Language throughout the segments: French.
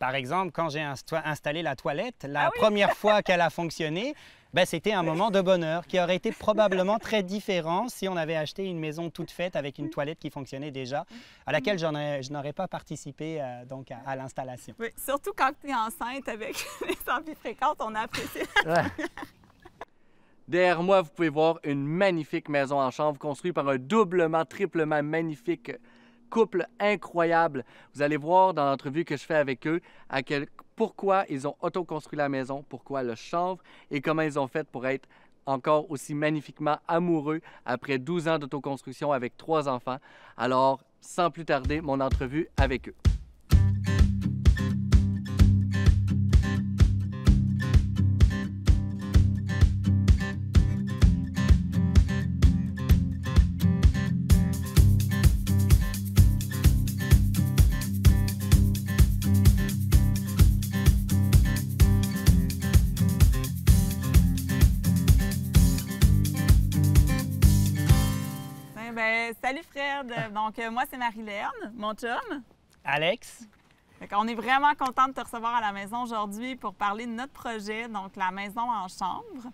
Par exemple, quand j'ai installé la toilette, la ah première fois qu'elle a fonctionné, ben, c'était un moment de bonheur qui aurait été probablement très différent si on avait acheté une maison toute faite avec une toilette qui fonctionnait déjà, à laquelle je n'aurais pas participé euh, donc à, l'installation. Oui, surtout quand tu es enceinte avec les envies fréquentes, on apprécie. Derrière moi, vous pouvez voir une magnifique maison en chanvre construite par un doublement, triplement magnifique couple incroyable. Vous allez voir dans l'entrevue que je fais avec eux pourquoi ils ont autoconstruit la maison, pourquoi le chanvre et comment ils ont fait pour être encore aussi magnifiquement amoureux après 12 ans d'autoconstruction avec trois enfants. Alors, sans plus tarder, mon entrevue avec eux. Salut Fred. Donc, euh, moi, c'est marie lerne mon chum. Alex. On est vraiment content de te recevoir à la maison aujourd'hui pour parler de notre projet, donc la maison en chambre.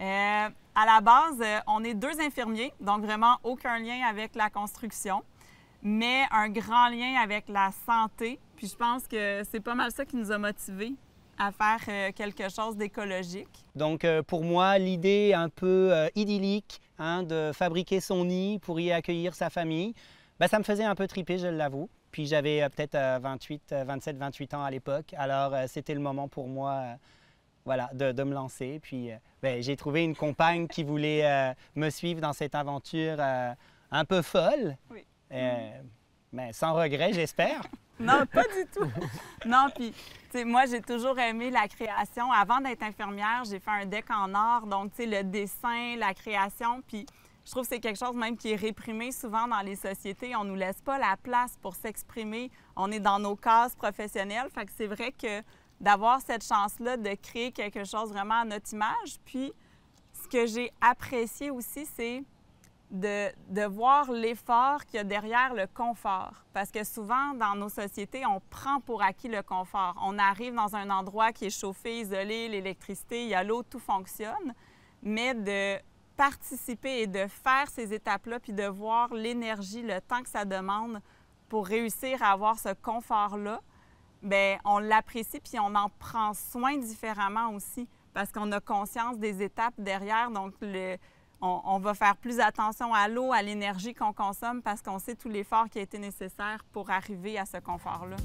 Euh, à la base, euh, on est deux infirmiers, donc vraiment aucun lien avec la construction, mais un grand lien avec la santé. Puis je pense que c'est pas mal ça qui nous a motivés à faire euh, quelque chose d'écologique. Donc euh, pour moi, l'idée un peu euh, idyllique hein, de fabriquer son nid pour y accueillir sa famille, ben, ça me faisait un peu triper, je l'avoue. Puis j'avais peut-être 28, 27, 28 ans à l'époque, alors c'était le moment pour moi voilà, de, me lancer. Puis ben, j'ai trouvé une compagne qui voulait me suivre dans cette aventure un peu folle. Oui. Mais ben, sans regret, j'espère. non, pas du tout. Non, puis, tu moi, j'ai toujours aimé la création. Avant d'être infirmière, j'ai fait un deck en art, donc, tu sais, le dessin, la création, puis je trouve que c'est quelque chose même qui est réprimé souvent dans les sociétés. On nous laisse pas la place pour s'exprimer. On est dans nos cases professionnelles. Fait que c'est vrai que d'avoir cette chance-là de créer quelque chose vraiment à notre image. Puis, ce que j'ai apprécié aussi, c'est de, de voir l'effort qu'il y a derrière le confort. Parce que souvent, dans nos sociétés, on prend pour acquis le confort. On arrive dans un endroit qui est chauffé, isolé, l'électricité, il y a l'eau, tout fonctionne. Mais de participer et de faire ces étapes-là, puis de voir l'énergie, le temps que ça demande pour réussir à avoir ce confort-là, bien, on l'apprécie, puis on en prend soin différemment aussi, parce qu'on a conscience des étapes derrière. Donc, le, on, va faire plus attention à l'eau, à l'énergie qu'on consomme parce qu'on sait tout l'effort qui a été nécessaire pour arriver à ce confort-là.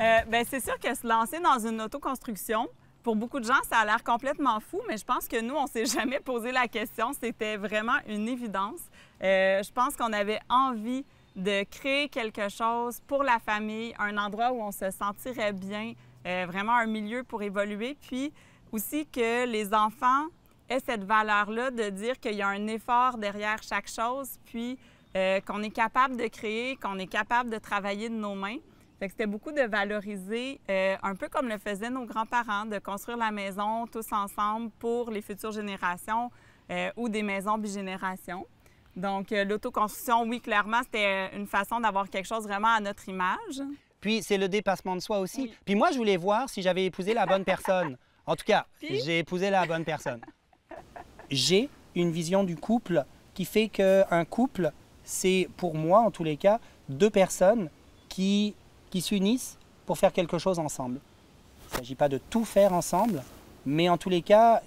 Euh, ben, c'est sûr que se lancer dans une autoconstruction, pour beaucoup de gens, ça a l'air complètement fou, mais je pense que nous, on s'est jamais posé la question. C'était vraiment une évidence. Euh, je pense qu'on avait envie de créer quelque chose pour la famille, un endroit où on se sentirait bien, euh, vraiment un milieu pour évoluer. Puis aussi que les enfants aient cette valeur-là de dire qu'il y a un effort derrière chaque chose, puis euh, qu'on est capable de créer, qu'on est capable de travailler de nos mains. Fait que c'était beaucoup de valoriser, euh, un peu comme le faisaient nos grands-parents, de construire la maison tous ensemble pour les futures générations ou des maisons bigénérations. Donc, l'autoconstruction, oui, clairement, c'était une façon d'avoir quelque chose vraiment à notre image. Puis c'est le dépassement de soi aussi. Puis moi, je voulais voir si j'avais épousé la bonne personne. En tout cas, j'ai épousé la bonne personne. J'ai une vision du couple qui fait qu'un couple, c'est pour moi, en tous les cas, deux personnes qui, qui s'unissent pour faire quelque chose ensemble. Il ne s'agit pas de tout faire ensemble, mais en tous les cas,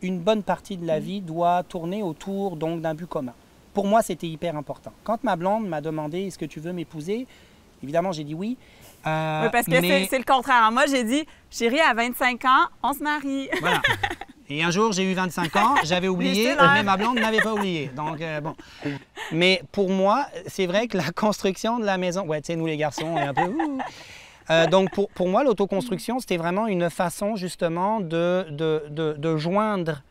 une bonne partie de la vie doit tourner autour donc d'un but commun. Pour moi, c'était hyper important. Quand ma blonde m'a demandé est-ce que tu veux m'épouser, Évidemment, j'ai dit oui. Euh, oui, parce que c'est le contraire. Moi, j'ai dit, chérie, à 25 ans, on se marie. Voilà. Et un jour, j'ai eu 25 ans, j'avais oublié, mais ma blonde n'avait pas oublié. Donc, euh, bon. Mais pour moi, c'est vrai que la construction de la maison. Ouais, tu sais, nous les garçons, on est un peu. Euh, donc, pour, pour moi, l'autoconstruction, c'était vraiment une façon, justement, de, de, de, joindre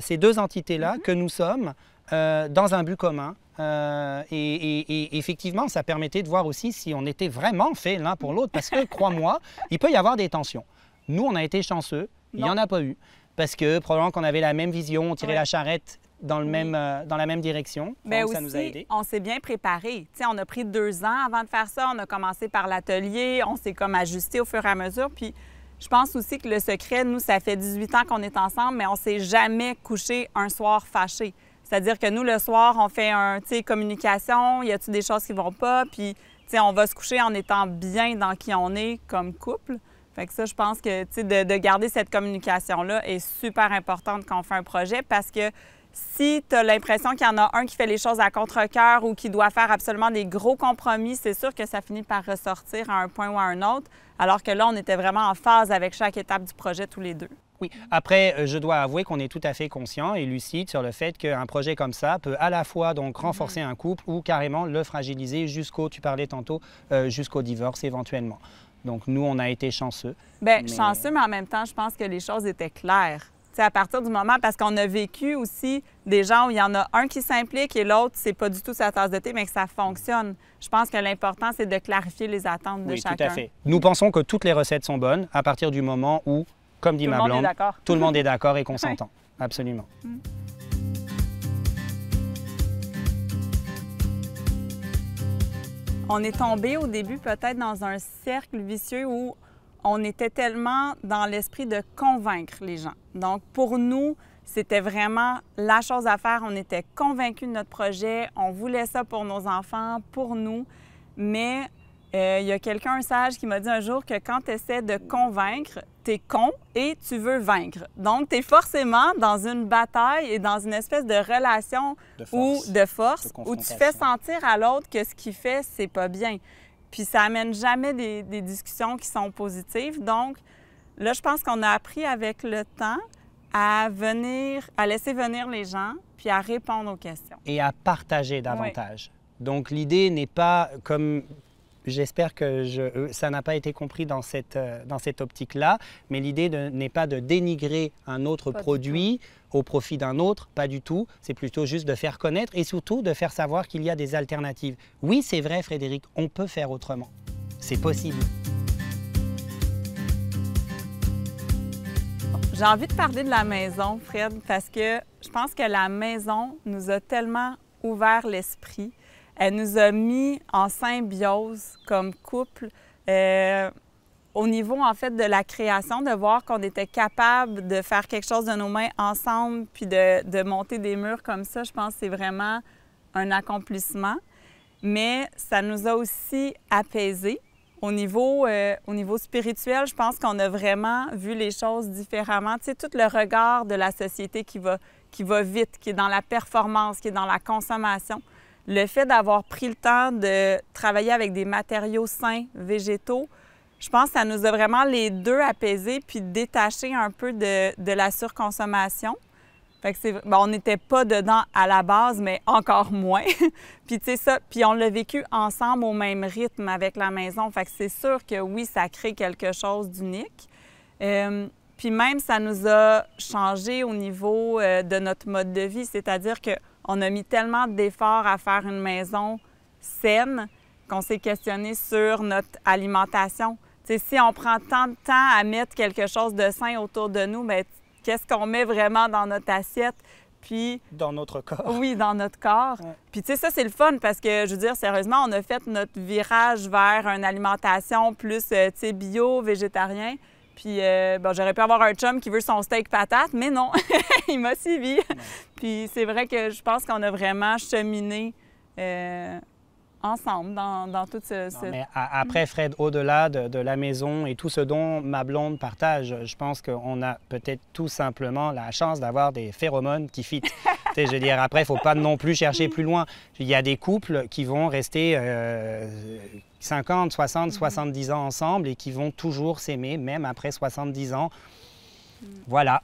ces deux entités-là mm-hmm. que nous sommes euh, dans un but commun. Euh, et, effectivement, ça permettait de voir aussi si on était vraiment fait l'un pour l'autre, parce que crois-moi, il peut y avoir des tensions. Nous, on a été chanceux, il n'y en a pas eu, parce que probablement qu'on avait la même vision, on tirait la charrette dans, le même, euh, dans la même direction. Ben ça nous a aidé. on s'est bien préparé. sais, on a pris deux ans avant de faire ça. On a commencé par l'atelier, on s'est comme ajusté au fur et à mesure. Puis je pense aussi que le secret, nous, ça fait 18 ans qu'on est ensemble, mais on s'est jamais couché un soir fâché. C'est-à-dire que nous, le soir, on fait un, tu sais, communication, y a-tu des choses qui vont pas, puis, tu on va se coucher en étant bien dans qui on est comme couple. Fait que ça, je pense que, tu de, de, garder cette communication-là est super importante quand on fait un projet parce que si tu as l'impression qu'il y en a un qui fait les choses à contre coeur ou qui doit faire absolument des gros compromis, c'est sûr que ça finit par ressortir à un point ou à un autre, alors que là, on était vraiment en phase avec chaque étape du projet tous les deux. Oui. Après, euh, je dois avouer qu'on est tout à fait conscient et lucide sur le fait qu'un projet comme ça peut à la fois donc mm-hmm. renforcer un couple ou carrément le fragiliser jusqu'au, tu parlais tantôt, euh, jusqu'au divorce éventuellement. Donc nous, on a été chanceux. Bien, chanceux, mais en même temps, je pense que les choses étaient claires c'est à partir du moment, parce qu'on a vécu aussi des gens où il y en a un qui s'implique et l'autre, c'est pas du tout sa tasse de thé, mais que ça fonctionne. Je pense que l'important, c'est de clarifier les attentes de chacun. Oui, tout à fait. Nous pensons que toutes les recettes sont bonnes à partir du moment où, comme dit ma blonde, tout le monde est d'accord et qu'on s'entend. Absolument. Mm. On est tombé au début peut-être dans un cercle vicieux où on était tellement dans l'esprit de convaincre les gens. Donc, pour nous, c'était vraiment la chose à faire. On était convaincus de notre projet. On voulait ça pour nos enfants, pour nous. Mais euh, il y a quelqu'un sage qui m'a dit un jour que quand tu essaies de convaincre, tu es con et tu veux vaincre. Donc, tu es forcément dans une bataille et dans une espèce de relation de ou de force où tu fais sentir à l'autre que ce qu'il fait, c'est pas bien. Puis ça amène jamais des, discussions qui sont positives. Donc, là, je pense qu'on a appris avec le temps à venir, à laisser venir les gens, puis à répondre aux questions. Et à partager davantage. Donc l'idée n'est pas, comme j'espère que euh, ça n'a pas été compris dans cette, euh, dans cette optique-là, mais l'idée n'est pas de dénigrer un autre produit au profit d'un autre, pas du tout. C'est plutôt juste de faire connaître et surtout de faire savoir qu'il y a des alternatives. Oui, c'est vrai, Frédéric, on peut faire autrement. C'est possible. J'ai envie de parler de la maison, Fred, parce que je pense que la maison nous a tellement ouvert l'esprit. Elle nous a mis en symbiose comme couple euh, au niveau en fait de la création, de voir qu'on était capable de faire quelque chose de nos mains ensemble, puis de, de monter des murs comme ça. Je pense que c'est vraiment un accomplissement. Mais ça nous a aussi apaisés. Au niveau, euh, au niveau spirituel, je pense qu'on a vraiment vu les choses différemment. Tu sais, tout le regard de la société qui va, qui va vite, qui est dans la performance, qui est dans la consommation. Le fait d'avoir pris le temps de travailler avec des matériaux sains, végétaux, je pense que ça nous a vraiment les deux apaisés puis détachés un peu de, la surconsommation. Fait que on n'était pas dedans à la base, mais encore moins. puis tu ça, puis on l'a vécu ensemble au même rythme avec la maison. Fait que c'est sûr que oui, ça crée quelque chose d'unique. Euh, puis même, ça nous a changé au niveau euh, de notre mode de vie, c'est-à-dire que on a mis tellement d'efforts à faire une maison saine qu'on s'est questionné sur notre alimentation. si on prend tant de temps à mettre quelque chose de sain autour de nous, ben, qu'est-ce qu'on met vraiment dans notre assiette? Puis, dans notre corps. Oui, dans notre corps. Puis tu sais, ça, c'est le fun parce que, je veux dire, sérieusement, on a fait notre virage vers une alimentation plus, euh, tu sais, bio, végétarien. Puis, euh, ben, j'aurais pu avoir un chum qui veut son steak patate, mais non, il m'a suivi. Puis, c'est vrai que je pense qu'on a vraiment cheminé euh, ensemble dans, dans tout ce. après, Fred, au-delà de, la maison et tout ce dont ma blonde partage, je pense qu'on a peut-être tout simplement la chance d'avoir des phéromones qui fitent. je veux dire, après, il ne faut pas non plus chercher plus loin. Il y a des couples qui vont rester. Euh, 50, 60, 70 ans ensemble et qui vont toujours s'aimer, même après 70 ans. Mm. Voilà.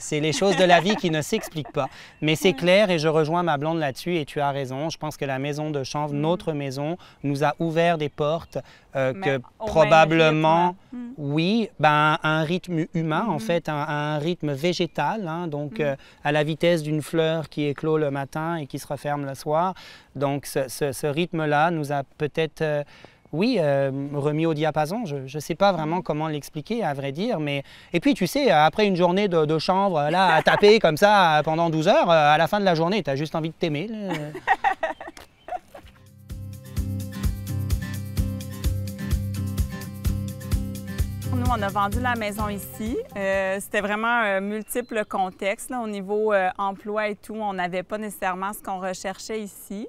C'est les choses de la vie qui ne s'expliquent pas. Mais c'est clair et je rejoins ma blonde là-dessus et tu as raison. Je pense que la maison de chanvre, mm. notre maison, nous a ouvert des portes euh, que probablement, mm. oui, ben, un rythme humain, en mm. fait, un, rythme végétal, hein, donc euh, à la vitesse d'une fleur qui éclot le matin et qui se referme le soir. Donc ce, rythme-là nous a peut-être... Euh, oui, euh, remis au diapason. Je ne sais pas vraiment comment l'expliquer, à vrai dire. Mais... Et puis, tu sais, après une journée de, chambre là, à taper comme ça pendant 12 heures, euh, à la fin de la journée, tu as juste envie de t'aimer. Nous, on a vendu la maison ici. Euh, c'était vraiment un multiple contexte au niveau emploi et tout, on n'avait pas nécessairement ce qu'on recherchait ici.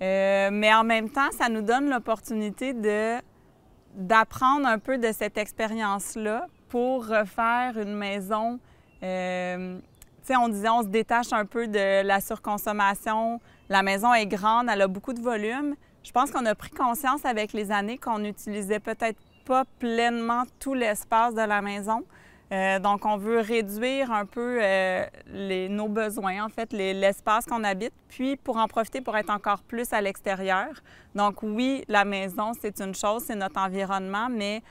Euh, mais en même temps, ça nous donne l'opportunité de d'apprendre un peu de cette expérience-là pour refaire une maison. Euh, tu sais, on disait, on se détache un peu de la surconsommation. La maison est grande, elle a beaucoup de volume. Je pense qu'on a pris conscience avec les années qu'on n'utilisait peut-être pas pleinement tout l'espace de la maison. Euh, donc, on veut réduire un peu euh, nos besoins, en fait, l'espace qu'on habite, puis pour en profiter pour être encore plus à l'extérieur. Donc, oui, la maison, c'est une chose, c'est notre environnement, mais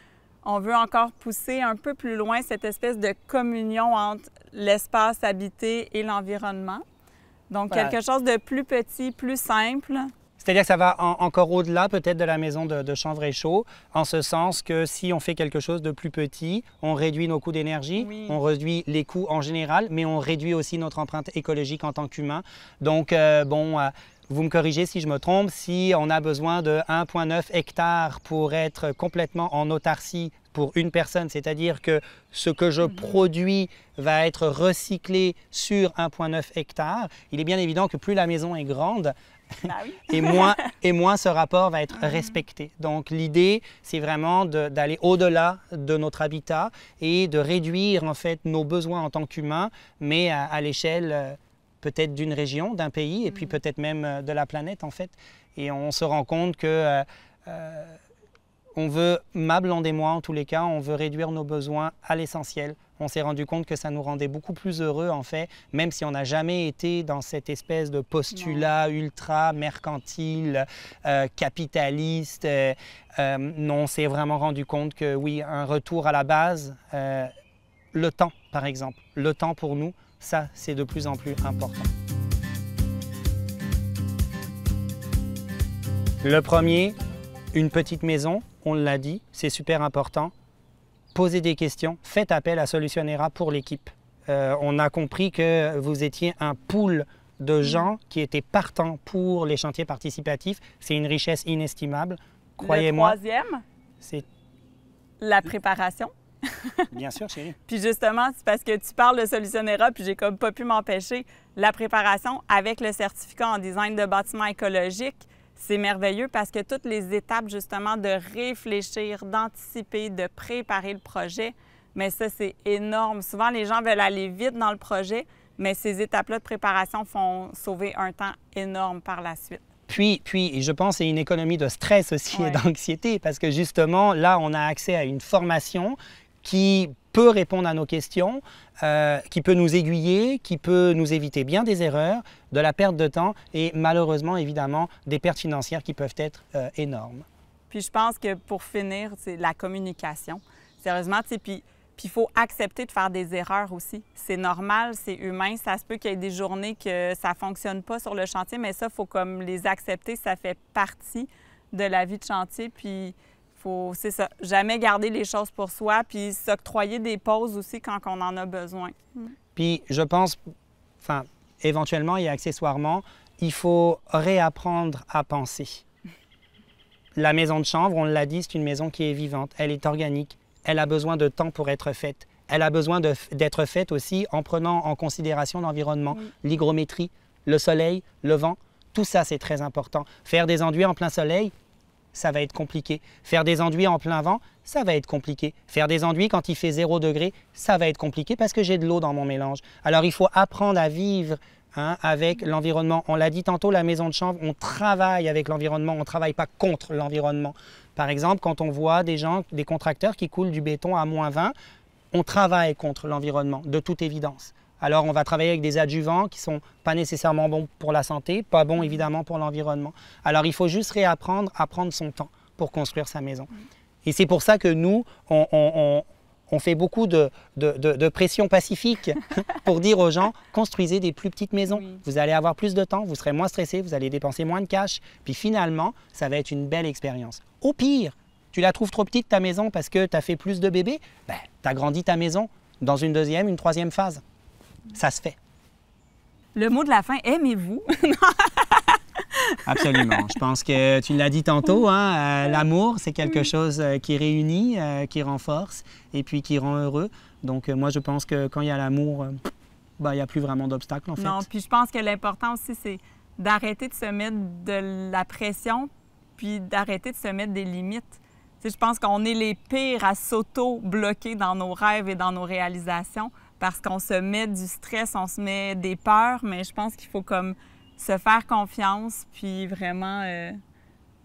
on veut encore pousser un peu plus loin cette espèce de communion entre l'espace habité et l'environnement. Donc, quelque chose de plus petit, plus simple, c'est-à-dire que ça va encore au-delà peut-être de la maison de, de chanvre et chaud, en ce sens que si on fait quelque chose de plus petit, on réduit nos coûts d'énergie, on réduit les coûts en général, mais on réduit aussi notre empreinte écologique en tant qu'humain. Donc, euh, bon... Euh, vous me corrigez si je me trompe, si on a besoin de 1,9 hectares pour être complètement en autarcie pour une personne, c'est-à-dire que ce que je mhm. produis va être recyclé sur 1,9 hectares, il est bien évident que plus la maison est grande, bah et, moins, et ce rapport va être ah. respecté. Donc l'idée, c'est vraiment d'aller au-delà de notre habitat et de réduire en fait nos besoins en tant qu'humains, mais à, l'échelle euh, peut-être d'une région, d'un pays, et puis mm. peut-être même euh, de la planète en fait. Et on se rend compte que... Euh, on veut, ma blonde et moi en tous les cas, on veut réduire nos besoins à l'essentiel on s'est rendu compte que ça nous rendait beaucoup plus heureux, en fait, même si on n'a jamais été dans cette espèce de postulat ultra mercantile, euh, capitaliste. Euh, euh, non, on s'est vraiment rendu compte que oui, un retour à la base, le temps, par exemple, le temps pour nous, ça, c'est de plus en plus important. Le premier, une petite maison, on l'a dit, c'est super important posez des questions, faites appel à Solutionera pour l'équipe. Euh, on a compris que vous étiez un pool de gens qui étaient partants pour les chantiers participatifs. C'est une richesse inestimable, croyez-moi. troisième, c'est la préparation. Bien sûr, chérie. puis justement, c'est parce que tu parles de Solutionera, puis j'ai comme pas pu m'empêcher. La préparation avec le certificat en design de bâtiment écologique, c'est merveilleux parce que toutes les étapes, justement, de réfléchir, d'anticiper, de préparer le projet, mais ça, c'est énorme. Souvent, les gens veulent aller vite dans le projet, mais ces étapes-là de préparation font sauver un temps énorme par la suite. Puis, puis, je pense, c'est une économie de stress aussi et d'anxiété, parce que justement, là, on a accès à une formation qui répondre à nos questions, euh, qui peut nous aiguiller, qui peut nous éviter bien des erreurs, de la perte de temps et malheureusement, évidemment, des pertes financières qui peuvent être euh, énormes. Puis je pense que pour finir, c'est la communication. Sérieusement, tu sais, puis il faut accepter de faire des erreurs aussi. C'est normal, c'est humain. Ça se peut qu'il y ait des journées que ça ne fonctionne pas sur le chantier, mais ça, il faut comme les accepter. Ça fait partie de la vie de chantier. Puis faut, c'est ça, jamais garder les choses pour soi, puis s'octroyer des pauses aussi quand on en a besoin. Mm. Puis je pense, enfin, éventuellement et accessoirement, il faut réapprendre à penser. La maison de chambre, on l'a dit, c'est une maison qui est vivante, elle est organique, elle a besoin de temps pour être faite. Elle a besoin d'être faite aussi en prenant en considération l'environnement, mm. l'hygrométrie, le soleil, le vent. Tout ça, c'est très important. Faire des enduits en plein soleil, ça va être compliqué. Faire des enduits en plein vent, ça va être compliqué. Faire des enduits quand il fait 0 degré, ça va être compliqué parce que j'ai de l'eau dans mon mélange. Alors il faut apprendre à vivre hein, avec l'environnement. On l'a dit tantôt, la maison de chambre, on travaille avec l'environnement, on ne travaille pas contre l'environnement. Par exemple, quand on voit des gens, des contracteurs qui coulent du béton à moins 20, on travaille contre l'environnement, de toute évidence. Alors on va travailler avec des adjuvants qui ne sont pas nécessairement bons pour la santé, pas bons mhm. évidemment pour l'environnement. Alors il faut juste réapprendre à prendre son temps pour construire sa maison. Mhm. Et c'est pour ça que nous, on, fait beaucoup de, pression pacifique pour dire aux gens construisez des plus petites maisons. Vous allez avoir plus de temps, vous serez moins stressé, vous allez dépenser moins de cash. Puis finalement, ça va être une belle expérience. Au pire, tu la trouves trop petite ta maison parce que tu as fait plus de bébés, ben, tu as grandi ta maison dans une deuxième, une troisième phase. Ça se fait. Le mot de la fin, aimez-vous. Absolument. Je pense que tu l'as dit tantôt, hein, euh, l'amour, c'est quelque chose euh, qui réunit, euh, qui renforce et puis qui rend heureux. Donc, moi, je pense que quand il y a l'amour, ben, il n'y a plus vraiment d'obstacles, en fait. Non, puis je pense que l'important aussi, c'est d'arrêter de se mettre de la pression puis d'arrêter de se mettre des limites. je pense qu'on est les pires à s'auto-bloquer dans nos rêves et dans nos réalisations parce qu'on se met du stress, on se met des peurs, mais je pense qu'il faut comme se faire confiance, puis vraiment... Euh...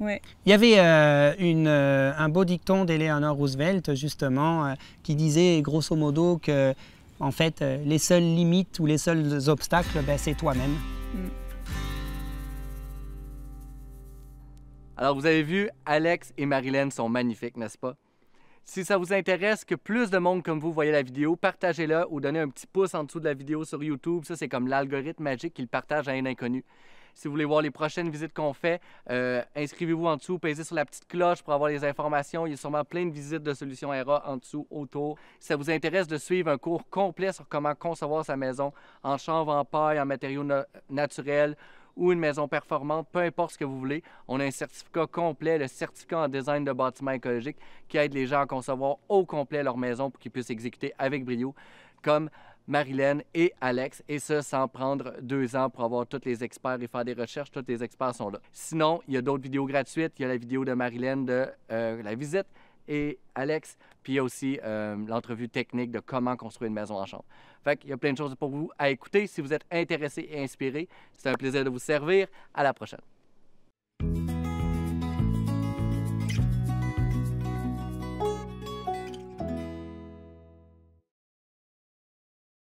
Il y avait euh, euh, un beau dicton d'Eleanor Roosevelt, justement, euh, qui disait grosso modo que, en fait, les seules limites ou les seuls obstacles, ben, c'est toi-même. Mm. Alors, vous avez vu, Alex et Marilyn sont magnifiques, n'est-ce pas? Si ça vous intéresse que plus de monde comme vous voyez la vidéo, partagez-la ou donnez un petit pouce en dessous de la vidéo sur YouTube. Ça, c'est comme l'algorithme magique qu'il partage à un inconnu. Si vous voulez voir les prochaines visites qu'on fait, euh, inscrivez-vous en dessous, pèsez sur la petite cloche pour avoir les informations. Il y a sûrement plein de visites de solutions ERA en dessous, autour. Si ça vous intéresse de suivre un cours complet sur comment concevoir sa maison en chanvre, en paille, en matériaux naturels, ou une maison performante, peu importe ce que vous voulez. On a un certificat complet, le certificat en design de bâtiment écologique, qui aide les gens à concevoir au complet leur maison pour qu'ils puissent exécuter avec brio, comme Marilyn et Alex, et ce, sans prendre deux ans pour avoir tous les experts et faire des recherches. Tous les experts sont là. Sinon, il y a d'autres vidéos gratuites. Il y a la vidéo de Marilyn de euh, la visite et Alex. Puis il y a aussi euh, l'entrevue technique de comment construire une maison en chambre. Fait qu'il y a plein de choses pour vous à écouter. Si vous êtes intéressé et inspiré, c'est un plaisir de vous servir. À la prochaine.